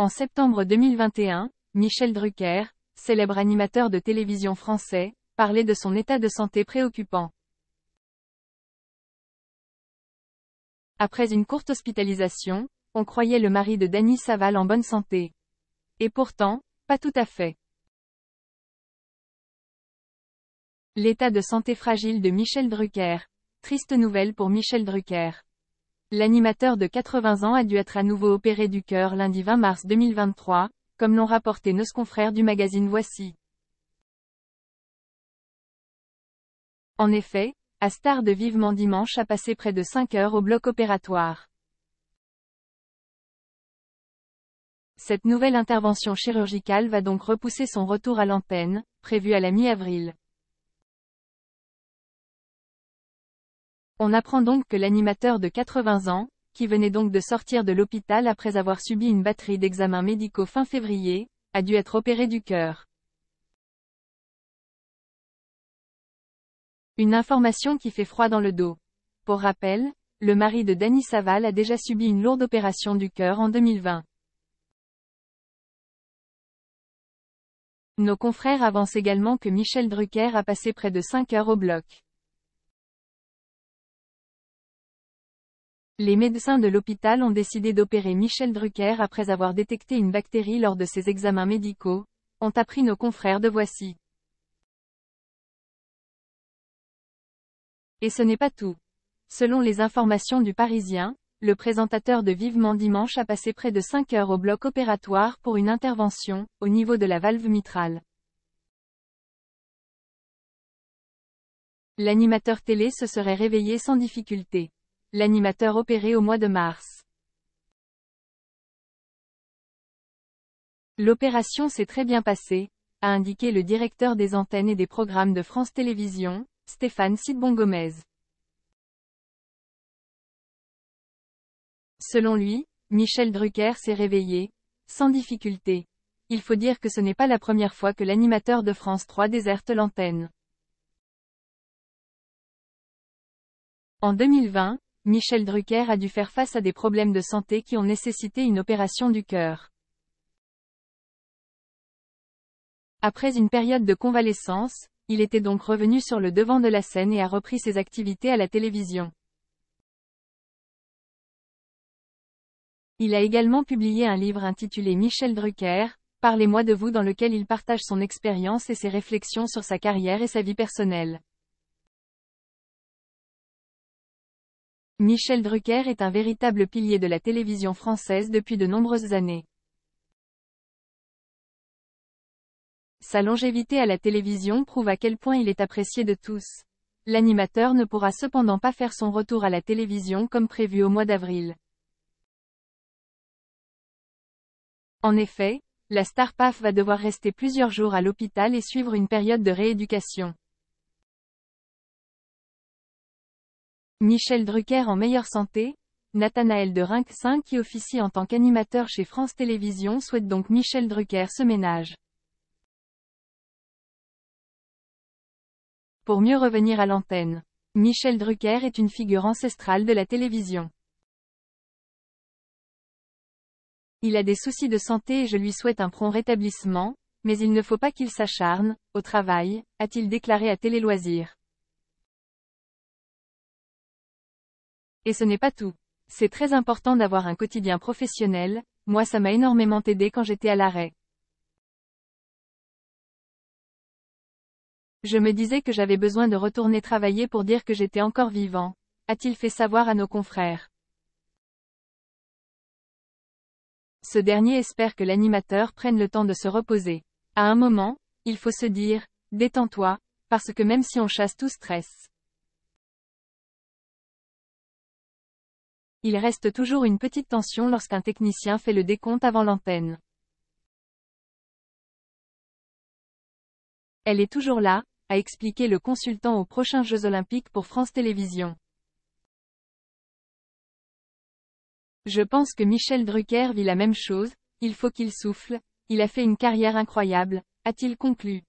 En septembre 2021, Michel Drucker, célèbre animateur de télévision français, parlait de son état de santé préoccupant. Après une courte hospitalisation, on croyait le mari de Dany Saval en bonne santé. Et pourtant, pas tout à fait. L'état de santé fragile de Michel Drucker. Triste nouvelle pour Michel Drucker. L'animateur de 80 ans a dû être à nouveau opéré du cœur lundi 20 mars 2023, comme l'ont rapporté nos confrères du magazine Voici. En effet, Astard de Vivement Dimanche a passé près de 5 heures au bloc opératoire. Cette nouvelle intervention chirurgicale va donc repousser son retour à l'antenne, prévu à la mi-avril. On apprend donc que l'animateur de 80 ans, qui venait donc de sortir de l'hôpital après avoir subi une batterie d'examens médicaux fin février, a dû être opéré du cœur. Une information qui fait froid dans le dos. Pour rappel, le mari de Danny Saval a déjà subi une lourde opération du cœur en 2020. Nos confrères avancent également que Michel Drucker a passé près de 5 heures au bloc. Les médecins de l'hôpital ont décidé d'opérer Michel Drucker après avoir détecté une bactérie lors de ses examens médicaux, ont appris nos confrères de Voici. Et ce n'est pas tout. Selon les informations du Parisien, le présentateur de Vivement Dimanche a passé près de 5 heures au bloc opératoire pour une intervention, au niveau de la valve mitrale. L'animateur télé se serait réveillé sans difficulté. L'animateur opéré au mois de mars. L'opération s'est très bien passée, a indiqué le directeur des antennes et des programmes de France Télévisions, Stéphane Sidbon-Gomez. Selon lui, Michel Drucker s'est réveillé, sans difficulté. Il faut dire que ce n'est pas la première fois que l'animateur de France 3 déserte l'antenne. En 2020, Michel Drucker a dû faire face à des problèmes de santé qui ont nécessité une opération du cœur. Après une période de convalescence, il était donc revenu sur le devant de la scène et a repris ses activités à la télévision. Il a également publié un livre intitulé Michel Drucker, Parlez-moi de vous dans lequel il partage son expérience et ses réflexions sur sa carrière et sa vie personnelle. Michel Drucker est un véritable pilier de la télévision française depuis de nombreuses années. Sa longévité à la télévision prouve à quel point il est apprécié de tous. L'animateur ne pourra cependant pas faire son retour à la télévision comme prévu au mois d'avril. En effet, la star PAF va devoir rester plusieurs jours à l'hôpital et suivre une période de rééducation. Michel Drucker en meilleure santé, Nathanaël de saint qui officie en tant qu'animateur chez France Télévisions souhaite donc Michel Drucker ce ménage. Pour mieux revenir à l'antenne, Michel Drucker est une figure ancestrale de la télévision. Il a des soucis de santé et je lui souhaite un prompt rétablissement, mais il ne faut pas qu'il s'acharne, au travail, a-t-il déclaré à Télé Loisirs. Et ce n'est pas tout. C'est très important d'avoir un quotidien professionnel, moi ça m'a énormément aidé quand j'étais à l'arrêt. Je me disais que j'avais besoin de retourner travailler pour dire que j'étais encore vivant, a-t-il fait savoir à nos confrères. Ce dernier espère que l'animateur prenne le temps de se reposer. À un moment, il faut se dire, détends-toi, parce que même si on chasse tout stress, Il reste toujours une petite tension lorsqu'un technicien fait le décompte avant l'antenne. Elle est toujours là, a expliqué le consultant aux prochains Jeux Olympiques pour France Télévisions. Je pense que Michel Drucker vit la même chose, il faut qu'il souffle, il a fait une carrière incroyable, a-t-il conclu.